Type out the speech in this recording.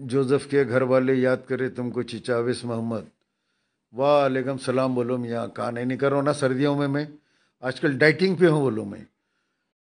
जोजफ़ के घर वाले याद करे तुमको चिचाविस मोहम्मद वाहकम सलाम बोलो मियाँ कान नहीं करो ना सर्दियों में मैं आजकल डाइटिंग पे हूँ बोलो मैं